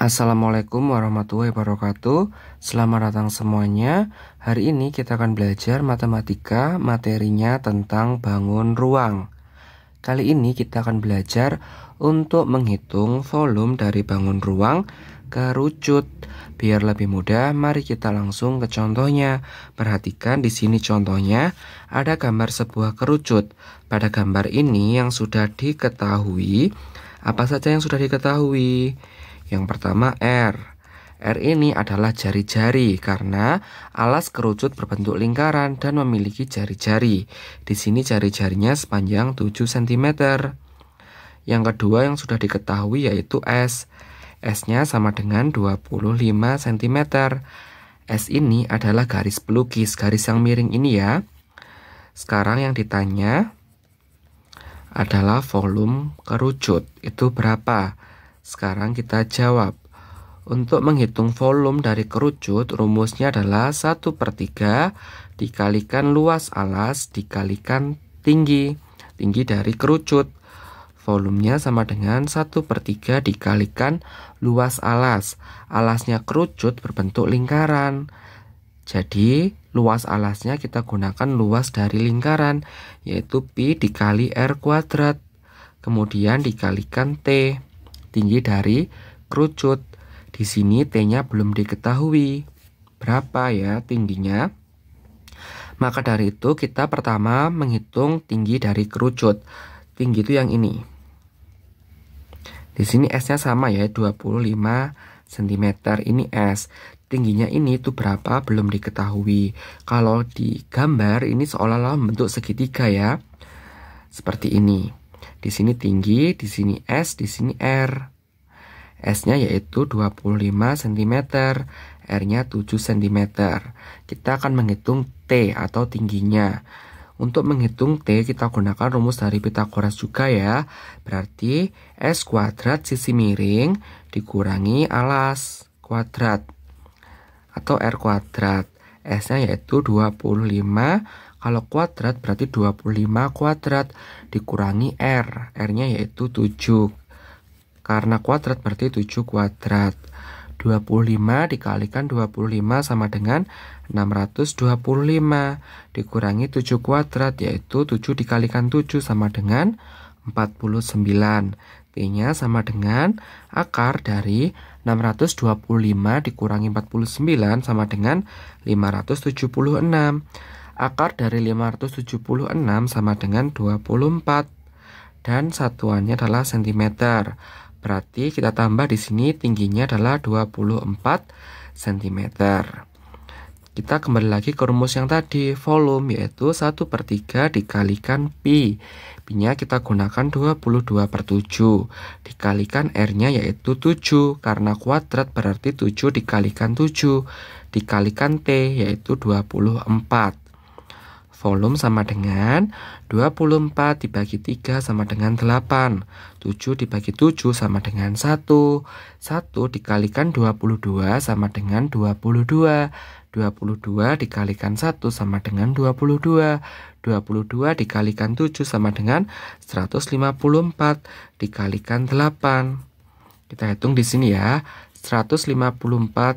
Assalamualaikum warahmatullahi wabarakatuh Selamat datang semuanya Hari ini kita akan belajar matematika materinya tentang bangun ruang Kali ini kita akan belajar untuk menghitung volume dari bangun ruang kerucut. Biar lebih mudah mari kita langsung ke contohnya Perhatikan di sini contohnya ada gambar sebuah kerucut Pada gambar ini yang sudah diketahui apa saja yang sudah diketahui? Yang pertama R. R ini adalah jari-jari karena alas kerucut berbentuk lingkaran dan memiliki jari-jari. Di sini jari-jarinya sepanjang 7 cm. Yang kedua yang sudah diketahui yaitu S. S-nya sama dengan 25 cm. S ini adalah garis pelukis, garis yang miring ini ya. Sekarang yang ditanya adalah volume kerucut itu berapa? Sekarang kita jawab. Untuk menghitung volume dari kerucut, rumusnya adalah 1 per 3 dikalikan luas alas dikalikan tinggi. Tinggi dari kerucut. Volumenya sama dengan 1 per 3 dikalikan luas alas. Alasnya kerucut berbentuk lingkaran. Jadi, luas alasnya kita gunakan luas dari lingkaran, yaitu pi dikali r kuadrat. Kemudian dikalikan t tinggi dari kerucut. Di sini T-nya belum diketahui. Berapa ya tingginya? Maka dari itu kita pertama menghitung tinggi dari kerucut. Tinggi itu yang ini. Di sini S-nya sama ya, 25 cm. Ini S. Tingginya ini itu berapa belum diketahui. Kalau di gambar ini seolah-olah membentuk segitiga ya. Seperti ini. Di sini tinggi, di sini S, di sini R. S-nya yaitu 25 cm, R-nya 7 cm. Kita akan menghitung T atau tingginya. Untuk menghitung T kita gunakan rumus dari Pitagoras juga ya. Berarti S kuadrat sisi miring dikurangi alas kuadrat atau R kuadrat. S-nya yaitu 25 kalau kuadrat berarti 25 kuadrat dikurangi R. R-nya yaitu 7. Karena kuadrat berarti 7 kuadrat. 25 dikalikan 25 sama dengan 625 dikurangi 7 kuadrat yaitu 7 dikalikan 7 sama dengan 49. T-nya sama dengan akar dari 625 dikurangi 49 sama dengan 576. Akar dari 576 sama dengan 24 dan satuannya adalah cm Berarti kita tambah di sini tingginya adalah 24 cm. Kita kembali lagi ke rumus yang tadi, volume yaitu 1 per 3 dikalikan Pi. Pi-nya kita gunakan 22 per 7. Dikalikan R-nya yaitu 7, karena kuadrat berarti 7 dikalikan 7. Dikalikan T yaitu 24. Volume sama dengan 24 dibagi 3 sama dengan 8. 7 dibagi 7 sama dengan 1. 1 dikalikan 22 sama dengan 22. 22 dikalikan 1 sama dengan 22. 22 dikalikan 7 sama dengan 154 dikalikan 8. Kita hitung di sini ya. 154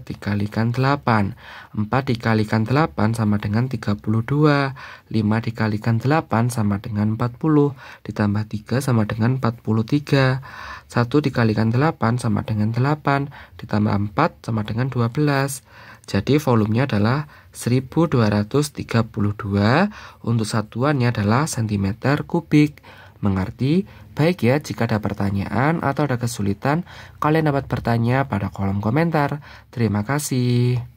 dikalikan 8 4 dikalikan 8 sama dengan 32 5 dikalikan 8 sama dengan 40 Ditambah 3 sama dengan 43 1 dikalikan 8 sama dengan 8 Ditambah 4 sama dengan 12 Jadi volumenya adalah 1232 Untuk satuannya adalah cm kubik Mengerti? Baik ya, jika ada pertanyaan atau ada kesulitan, kalian dapat bertanya pada kolom komentar. Terima kasih.